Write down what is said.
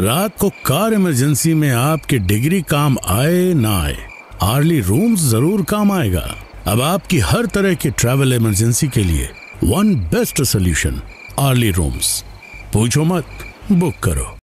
रात को car emergency में आपकी डिग्री काम आए ना आए आर्ली रूम्स जरूर काम आएगा अब आपकी हर तरह की ट्रैवल इमरजेंसी के लिए one best solution early rooms पूछो मत बुक करो